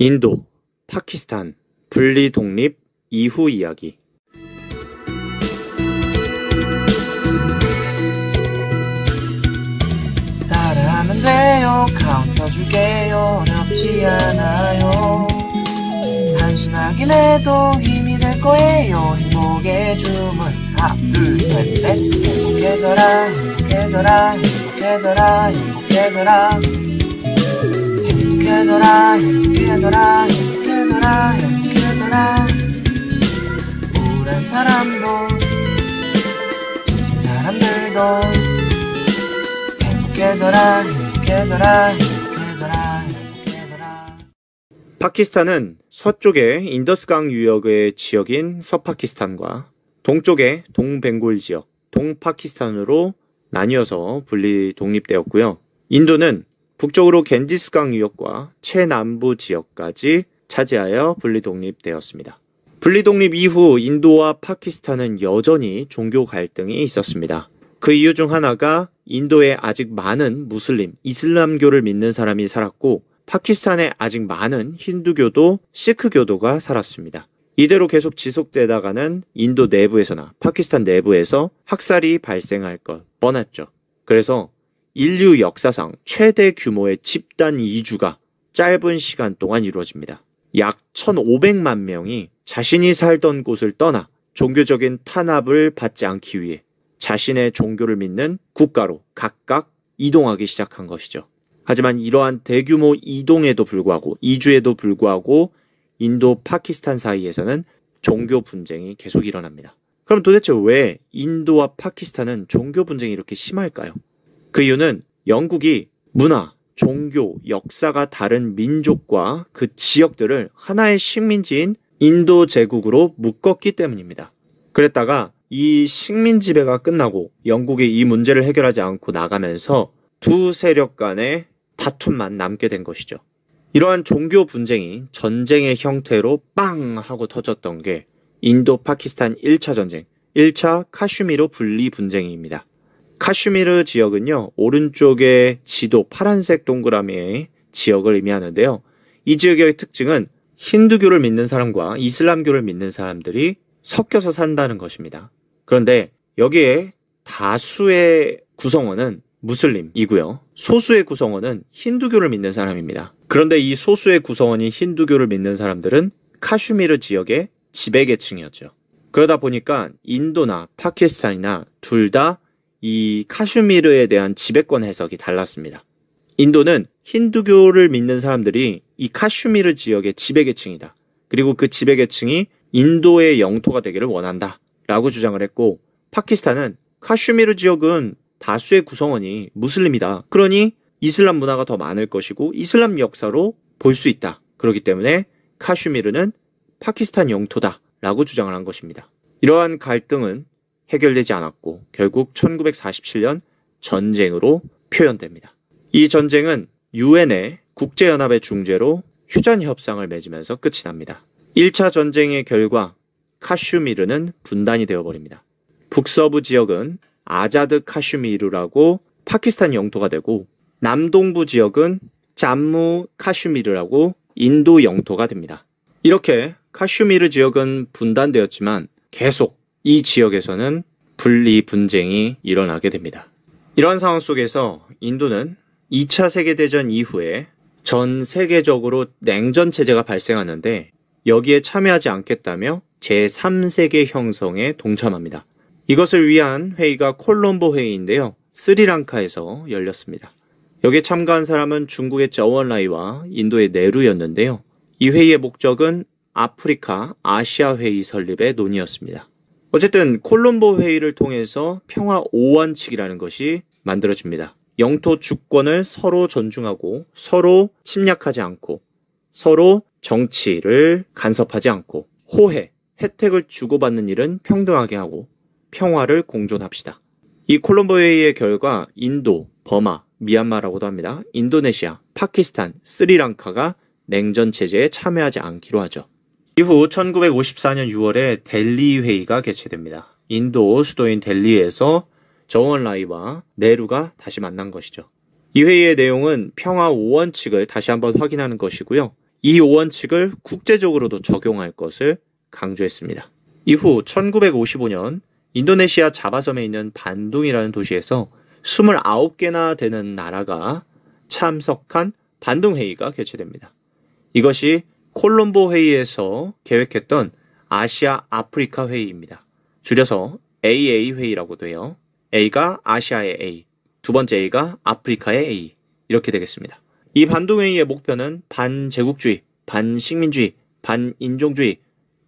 인도, 파키스탄, 분리 독립 이후 이야기. 따라하면 돼요. 가운터줄게요. 어렵지 않아요. 단순하긴 해도 힘이 될 거예요. 행복의 주문. 하나, 둘, 셋, 넷. 행복해져라, 행복해져라, 행복해져라, 행복해져라. 그더라 그더라 그더라 그더라 우울한 사람도 지친 사람들도 행복해져라 행복해져라 행 파키스탄은 서쪽의 인더스강 유역의 지역인 서파키스탄과 동쪽의 동벵골 지역 동파키스탄으로 나뉘어서 분리 독립되었고요. 인도는 북쪽으로 겐지스강 유역과 최남부 지역까지 차지하여 분리 독립되었습니다. 분리 독립 이후 인도와 파키스탄은 여전히 종교 갈등이 있었습니다. 그 이유 중 하나가 인도에 아직 많은 무슬림, 이슬람교를 믿는 사람이 살았고 파키스탄에 아직 많은 힌두교도 시크교도가 살았습니다. 이대로 계속 지속되다가는 인도 내부에서나 파키스탄 내부에서 학살이 발생할 것 뻔했죠. 그래서 인류 역사상 최대 규모의 집단 이주가 짧은 시간 동안 이루어집니다. 약 1,500만 명이 자신이 살던 곳을 떠나 종교적인 탄압을 받지 않기 위해 자신의 종교를 믿는 국가로 각각 이동하기 시작한 것이죠. 하지만 이러한 대규모 이동에도 불구하고 이주에도 불구하고 인도 파키스탄 사이에서는 종교 분쟁이 계속 일어납니다. 그럼 도대체 왜 인도와 파키스탄은 종교 분쟁이 이렇게 심할까요? 그 이유는 영국이 문화, 종교, 역사가 다른 민족과 그 지역들을 하나의 식민지인 인도 제국으로 묶었기 때문입니다. 그랬다가 이 식민 지배가 끝나고 영국이 이 문제를 해결하지 않고 나가면서 두 세력 간의 다툼만 남게 된 것이죠. 이러한 종교 분쟁이 전쟁의 형태로 빵 하고 터졌던 게 인도 파키스탄 1차 전쟁, 1차 카슈미로 분리 분쟁입니다. 카슈미르 지역은요, 오른쪽에 지도 파란색 동그라미의 지역을 의미하는데요. 이 지역의 특징은 힌두교를 믿는 사람과 이슬람교를 믿는 사람들이 섞여서 산다는 것입니다. 그런데 여기에 다수의 구성원은 무슬림이고요. 소수의 구성원은 힌두교를 믿는 사람입니다. 그런데 이 소수의 구성원이 힌두교를 믿는 사람들은 카슈미르 지역의 지배계층이었죠. 그러다 보니까 인도나 파키스탄이나 둘다 이 카슈미르에 대한 지배권 해석이 달랐습니다. 인도는 힌두교를 믿는 사람들이 이 카슈미르 지역의 지배계층이다. 그리고 그 지배계층이 인도의 영토가 되기를 원한다. 라고 주장을 했고, 파키스탄은 카슈미르 지역은 다수의 구성원이 무슬림이다. 그러니 이슬람 문화가 더 많을 것이고 이슬람 역사로 볼 수 있다. 그렇기 때문에 카슈미르는 파키스탄 영토다. 라고 주장을 한 것입니다. 이러한 갈등은 해결되지 않았고 결국 1947년 전쟁으로 표현됩니다. 이 전쟁은 유엔의 국제연합의 중재로 휴전 협상을 맺으면서 끝이 납니다. 1차 전쟁의 결과 카슈미르는 분단이 되어버립니다. 북서부 지역은 아자드 카슈미르라고 파키스탄 영토가 되고 남동부 지역은 잠무 카슈미르라고 인도 영토가 됩니다. 이렇게 카슈미르 지역은 분단되었지만 계속 이 지역에서는 분리 분쟁이 일어나게 됩니다. 이러한 상황 속에서 인도는 2차 세계대전 이후에 전 세계적으로 냉전 체제가 발생하는데 여기에 참여하지 않겠다며 제3세계 형성에 동참합니다. 이것을 위한 회의가 콜롬보 회의인데요. 스리랑카에서 열렸습니다. 여기에 참가한 사람은 중국의 저원라이와 인도의 네루였는데요. 이 회의의 목적은 아프리카 아시아 회의 설립의 논의였습니다. 어쨌든 콜롬보 회의를 통해서 평화 5원칙이라는 것이 만들어집니다. 영토 주권을 서로 존중하고 서로 침략하지 않고 서로 정치를 간섭하지 않고 호혜, 혜택을 주고받는 일은 평등하게 하고 평화를 공존합시다. 이 콜롬보 회의의 결과 인도, 버마, 미얀마라고도 합니다. 인도네시아, 파키스탄, 스리랑카가 냉전 체제에 참여하지 않기로 하죠. 이후 1954년 6월에 델리 회의가 개최됩니다. 인도 수도인 델리에서 정원라이와 네루가 다시 만난 것이죠. 이 회의의 내용은 평화 5원칙을 다시 한번 확인하는 것이고요. 이 5원칙을 국제적으로도 적용할 것을 강조했습니다. 이후 1955년 인도네시아 자바섬에 있는 반둥이라는 도시에서 29개나 되는 나라가 참석한 반둥 회의가 개최됩니다. 이것이 콜롬보 회의에서 계획했던 아시아 아프리카 회의입니다. 줄여서 AA 회의라고도 해요. A가 아시아의 A, 두 번째 A가 아프리카의 A 이렇게 되겠습니다. 이 반동회의의 목표는 반제국주의, 반식민주의, 반인종주의,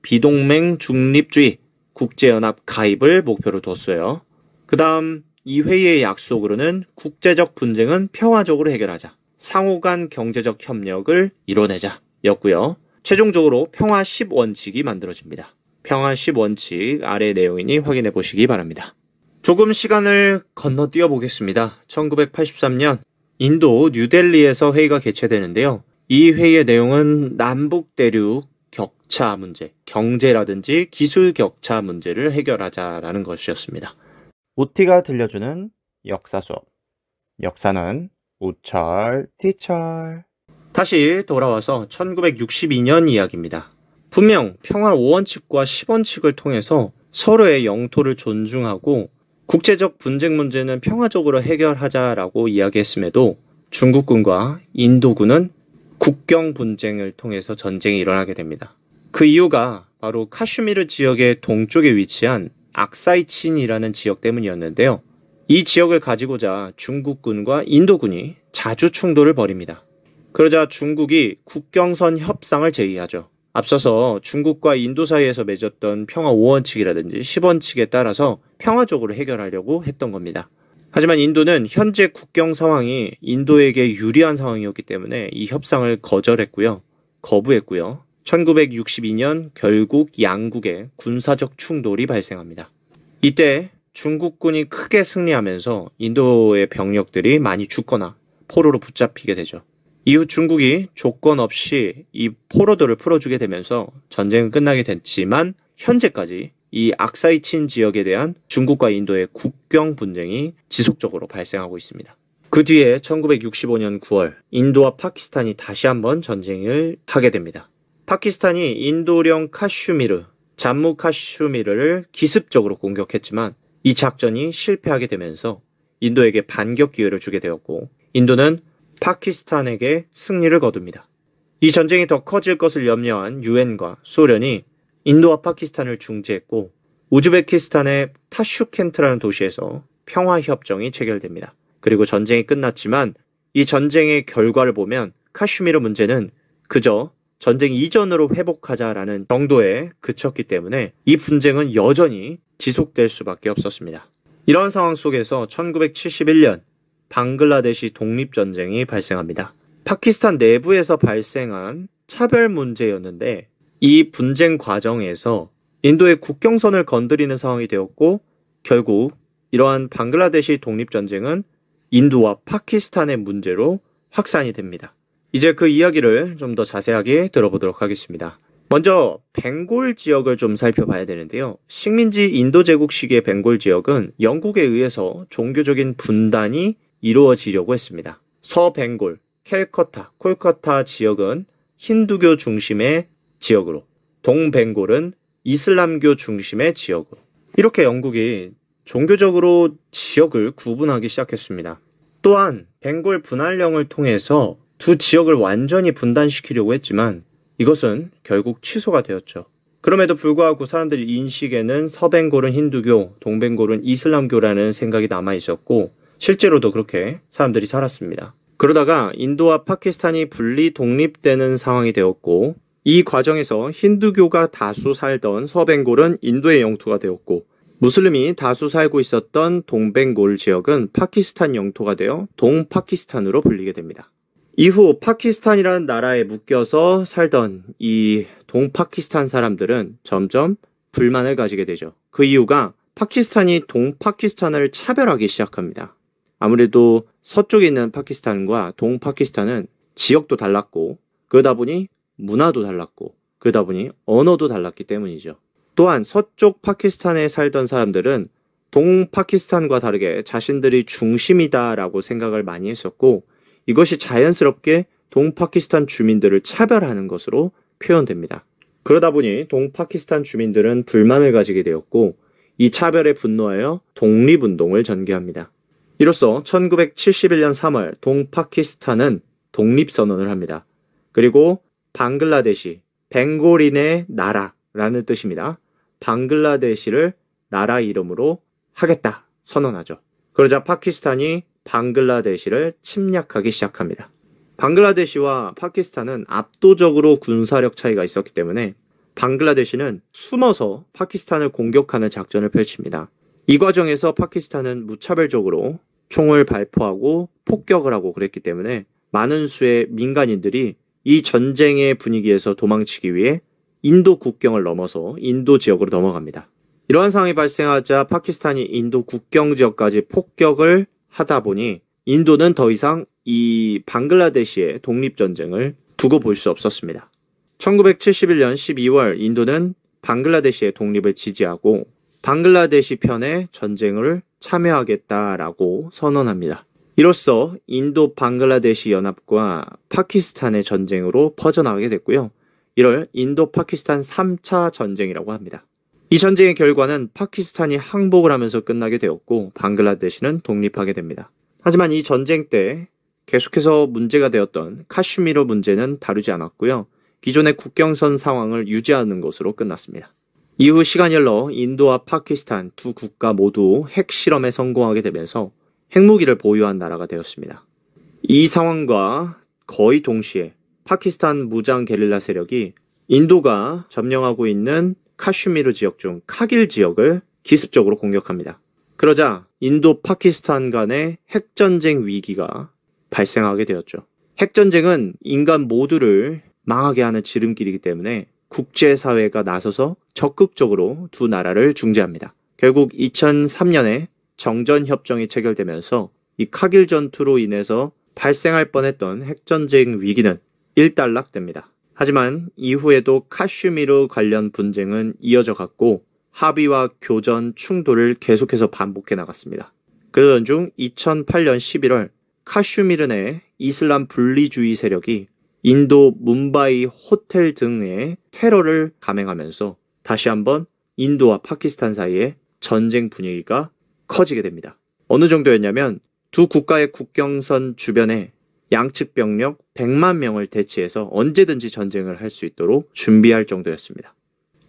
비동맹 중립주의, 국제연합 가입을 목표로 뒀어요. 그 다음 이 회의의 약속으로는 국제적 분쟁은 평화적으로 해결하자. 상호 간 경제적 협력을 이뤄내자. 였고요. 최종적으로 평화 10원칙이 만들어집니다. 평화 10원칙 아래 내용이니 확인해 보시기 바랍니다. 조금 시간을 건너뛰어 보겠습니다. 1983년 인도 뉴델리에서 회의가 개최되는데요. 이 회의의 내용은 남북 대륙 격차 문제, 경제라든지 기술 격차 문제를 해결하자라는 것이었습니다. 오티가 들려주는 역사 수업. 역사는 우철, 티철. 다시 돌아와서 1962년 이야기입니다. 분명 평화 5원칙과 10원칙을 통해서 서로의 영토를 존중하고 국제적 분쟁 문제는 평화적으로 해결하자라고 이야기했음에도 중국군과 인도군은 국경 분쟁을 통해서 전쟁이 일어나게 됩니다. 그 이유가 바로 카슈미르 지역의 동쪽에 위치한 악사이친이라는 지역 때문이었는데요. 이 지역을 가지고자 중국군과 인도군이 자주 충돌을 벌입니다. 그러자 중국이 국경선 협상을 제의하죠. 앞서서 중국과 인도 사이에서 맺었던 평화 5원칙이라든지 10원칙에 따라서 평화적으로 해결하려고 했던 겁니다. 하지만 인도는 현재 국경 상황이 인도에게 유리한 상황이었기 때문에 이 협상을 거절했고요. 거부했고요. 1962년 결국 양국의 군사적 충돌이 발생합니다. 이때 중국군이 크게 승리하면서 인도의 병력들이 많이 죽거나 포로로 붙잡히게 되죠. 이후 중국이 조건 없이 이 포로들을 풀어주게 되면서 전쟁은 끝나게 됐지만 현재까지 이 악사이친 지역에 대한 중국과 인도의 국경 분쟁이 지속적으로 발생하고 있습니다. 그 뒤에 1965년 9월 인도와 파키스탄이 다시 한번 전쟁을 하게 됩니다. 파키스탄이 인도령 카슈미르, 잠무 카슈미르를 기습적으로 공격했지만 이 작전이 실패하게 되면서 인도에게 반격 기회를 주게 되었고 인도는 파키스탄에게 승리를 거둡니다. 이 전쟁이 더 커질 것을 염려한 유엔과 소련이 인도와 파키스탄을 중재했고 우즈베키스탄의 타슈켄트라는 도시에서 평화협정이 체결됩니다. 그리고 전쟁이 끝났지만 이 전쟁의 결과를 보면 카슈미르 문제는 그저 전쟁 이전으로 회복하자라는 정도에 그쳤기 때문에 이 분쟁은 여전히 지속될 수밖에 없었습니다. 이런 상황 속에서 1971년 방글라데시 독립전쟁이 발생합니다. 파키스탄 내부에서 발생한 차별 문제였는데 이 분쟁 과정에서 인도의 국경선을 건드리는 상황이 되었고 결국 이러한 방글라데시 독립전쟁은 인도와 파키스탄의 문제로 확산이 됩니다. 이제 그 이야기를 좀 더 자세하게 들어보도록 하겠습니다. 먼저 벵골 지역을 좀 살펴봐야 되는데요. 식민지 인도 제국 시기의 벵골 지역은 영국에 의해서 종교적인 분단이 이루어지려고 했습니다. 서벵골, 캘커타, 콜커타 지역은 힌두교 중심의 지역으로, 동벵골은 이슬람교 중심의 지역으로. 이렇게 영국이 종교적으로 지역을 구분하기 시작했습니다. 또한 벵골 분할령을 통해서 두 지역을 완전히 분단시키려고 했지만 이것은 결국 취소가 되었죠. 그럼에도 불구하고 사람들 이 인식에는 서벵골은 힌두교, 동벵골은 이슬람교라는 생각이 남아 있었고 실제로도 그렇게 사람들이 살았습니다. 그러다가 인도와 파키스탄이 분리 독립되는 상황이 되었고 이 과정에서 힌두교가 다수 살던 서벵골은 인도의 영토가 되었고 무슬림이 다수 살고 있었던 동벵골 지역은 파키스탄 영토가 되어 동파키스탄으로 불리게 됩니다. 이후 파키스탄이라는 나라에 묶여서 살던 이 동파키스탄 사람들은 점점 불만을 가지게 되죠. 그 이유가 파키스탄이 동파키스탄을 차별하기 시작합니다. 아무래도 서쪽에 있는 파키스탄과 동파키스탄은 지역도 달랐고 그러다 보니 문화도 달랐고 그러다 보니 언어도 달랐기 때문이죠. 또한 서쪽 파키스탄에 살던 사람들은 동파키스탄과 다르게 자신들이 중심이다라고 생각을 많이 했었고 이것이 자연스럽게 동파키스탄 주민들을 차별하는 것으로 표현됩니다. 그러다 보니 동파키스탄 주민들은 불만을 가지게 되었고 이 차별에 분노하여 독립운동을 전개합니다. 이로써 1971년 3월 동파키스탄은 독립선언을 합니다. 그리고 방글라데시, 벵골인의 나라라는 뜻입니다. 방글라데시를 나라 이름으로 하겠다 선언하죠. 그러자 파키스탄이 방글라데시를 침략하기 시작합니다. 방글라데시와 파키스탄은 압도적으로 군사력 차이가 있었기 때문에 방글라데시는 숨어서 파키스탄을 공격하는 작전을 펼칩니다. 이 과정에서 파키스탄은 무차별적으로 총을 발포하고 폭격을 하고 그랬기 때문에 많은 수의 민간인들이 이 전쟁의 분위기에서 도망치기 위해 인도 국경을 넘어서 인도 지역으로 넘어갑니다. 이러한 상황이 발생하자 파키스탄이 인도 국경 지역까지 폭격을 하다 보니 인도는 더 이상 이 방글라데시의 독립전쟁을 두고 볼 수 없었습니다. 1971년 12월 인도는 방글라데시의 독립을 지지하고 방글라데시 편의 전쟁을 참여하겠다라고 선언합니다. 이로써 인도 방글라데시 연합과 파키스탄의 전쟁으로 퍼져나가게 됐고요. 이를 인도 파키스탄 3차 전쟁이라고 합니다. 이 전쟁의 결과는 파키스탄이 항복을 하면서 끝나게 되었고 방글라데시는 독립하게 됩니다. 하지만 이 전쟁 때 계속해서 문제가 되었던 카슈미르 문제는 다루지 않았고요. 기존의 국경선 상황을 유지하는 것으로 끝났습니다. 이후 시간열로 인도와 파키스탄 두 국가 모두 핵실험에 성공하게 되면서 핵무기를 보유한 나라가 되었습니다. 이 상황과 거의 동시에 파키스탄 무장 게릴라 세력이 인도가 점령하고 있는 카슈미르 지역 중 카길 지역을 기습적으로 공격합니다. 그러자 인도 파키스탄 간의 핵전쟁 위기가 발생하게 되었죠. 핵전쟁은 인간 모두를 망하게 하는 지름길이기 때문에 국제사회가 나서서 적극적으로 두 나라를 중재합니다. 결국 2003년에 정전협정이 체결되면서 이 카길 전투로 인해서 발생할 뻔했던 핵전쟁 위기는 일단락됩니다. 하지만 이후에도 카슈미르 관련 분쟁은 이어져 갔고 합의와 교전 충돌을 계속해서 반복해 나갔습니다. 그러던 중 2008년 11월 카슈미르 내 이슬람 분리주의 세력이 인도 문바이 호텔 등의 테러를 감행하면서 다시 한번 인도와 파키스탄 사이에 전쟁 분위기가 커지게 됩니다. 어느 정도였냐면 두 국가의 국경선 주변에 양측 병력 100만 명을 대치해서 언제든지 전쟁을 할 수 있도록 준비할 정도였습니다.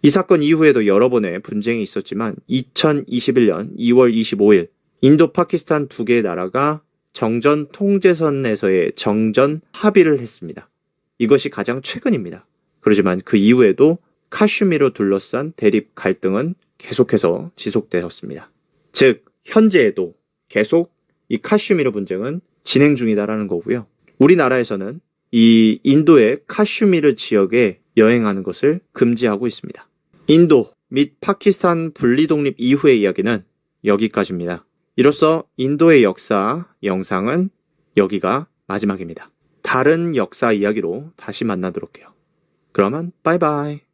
이 사건 이후에도 여러 번의 분쟁이 있었지만 2021년 2월 25일 인도 파키스탄 두 개의 나라가 정전 통제선에서의 정전 합의를 했습니다. 이것이 가장 최근입니다. 그러지만 그 이후에도 카슈미로 둘러싼 대립 갈등은 계속해서 지속되었습니다. 즉, 현재에도 계속 이 카슈미르 분쟁은 진행 중이다라는 거고요. 우리나라에서는 이 인도의 카슈미르 지역에 여행하는 것을 금지하고 있습니다. 인도 및 파키스탄 분리 독립 이후의 이야기는 여기까지입니다. 이로써 인도의 역사 영상은 여기가 마지막입니다. 다른 역사 이야기로 다시 만나도록 해요. 그러면 바이바이.